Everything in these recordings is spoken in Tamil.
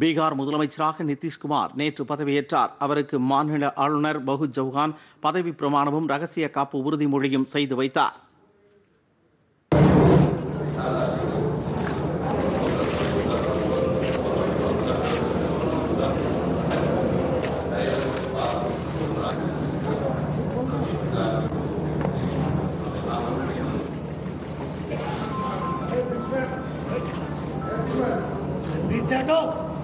பீகார் முதலமைச்சராக நிதிஷ்குமார் நேற்று பதவியேற்றார் அவருக்கு மாநில ஆளுநர் பகு சௌஹான் பதவி பிரமாணமும் ரகசிய காப்பு உறுதிமொழியும் செய்து வைத்தார் Let's go!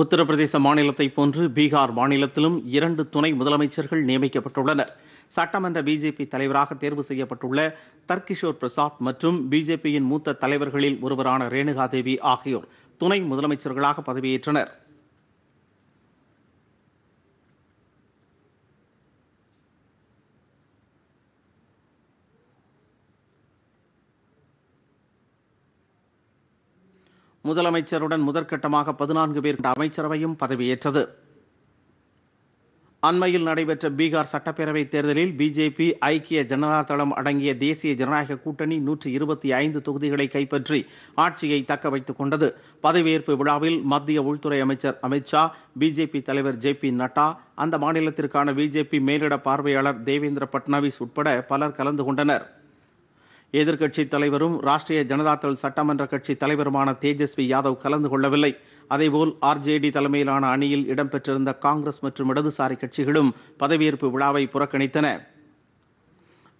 உத்தரப்பிரதேச மாநிலத்தை போன்று பீகார் மாநிலத்திலும் இரண்டு துணை முதலமைச்சர்கள் நியமிக்கப்பட்டுள்ளனர் சட்டமன்ற பிஜேபி தலைவராக தேர்வு செய்யப்பட்டுள்ள தர்கிஷோர் பிரசாத் மற்றும் பிஜேபியின் மூத்த தலைவர்களில் ஒருவரான ரேணுகாதேவி ஆகியோர் துணை முதலமைச்சர்களாக பதவியேற்றனர் முதலமைச்சருடன் முதற்கட்டமாக பதினான்கு பேர் அமைச்சரவையும் பதவியேற்றது அண்மையில் நடைபெற்ற பீகார் சட்டப்பேரவைத் தேர்தலில் பிஜேபி ஐக்கிய ஜனதா தளம் அடங்கிய தேசிய ஜனநாயக கூட்டணி நூற்றி இருபத்தி ஐந்து தொகுதிகளை கைப்பற்றி ஆட்சியை தக்க வைத்துக் கொண்டது பதவியேற்பு விழாவில் மத்திய உள்துறை அமைச்சர் அமித் ஷா பிஜேபி தலைவர் ஜே பி நட்டா அந்த மாநிலத்திற்கான பிஜேபி மேலிட பார்வையாளர் தேவேந்திர பட்னாவிஸ் உட்பட பலர் கலந்து கொண்டனர் எதிர்கட்சி தலைவரும் ராஷ்டிரிய ஜனதாதள் சட்டமன்ற கட்சி தலைவருமான தேஜஸ்வி யாதவ் கலந்து கொள்ளவில்லை அதேபோல் ஆர்ஜேடி தலைமையிலான அணியில் இடம்பெற்றிருந்த காங்கிரஸ் மற்றும் இடதுசாரி கட்சிகளும் பதவியேற்பு விழாவை புறக்கணித்தன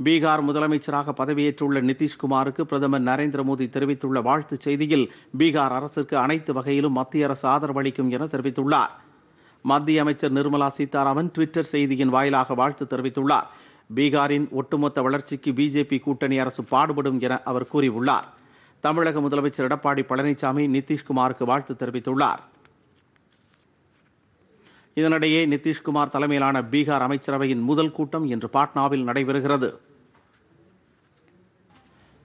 பீகார் முதலமைச்சராக பதவியேற்றுள்ள நிதிஷ்குமாருக்கு பிரதமர் நரேந்திர மோடி தெரிவித்துள்ள வாழ்த்துச் செய்தியில் பீகார் அரசுக்கு அனைத்து வகையிலும் மத்திய அரசு ஆதரவு அளிக்கும் என தெரிவித்துள்ளார் மத்திய அமைச்சர் நிர்மலா சீதாராமன் ட்விட்டர் செய்தியின் வாயிலாக வாழ்த்து தெரிவித்துள்ளார் பீகாரின் ஒட்டுமொத்த வளர்ச்சிக்கு பிஜேபி கூட்டணி அரசு பாடுபடும் என அவர் கூறியுள்ளார் தமிழக முதலமைச்சர் எடப்பாடி பழனிசாமி நிதிஷ்குமாருக்கு வாழ்த்து தெரிவித்துள்ளார் இதனிடையே நிதிஷ்குமார் தலைமையிலான பீகார் அமைச்சரவையின் முதல் கூட்டம் இன்று பாட்னாவில் நடைபெறுகிறது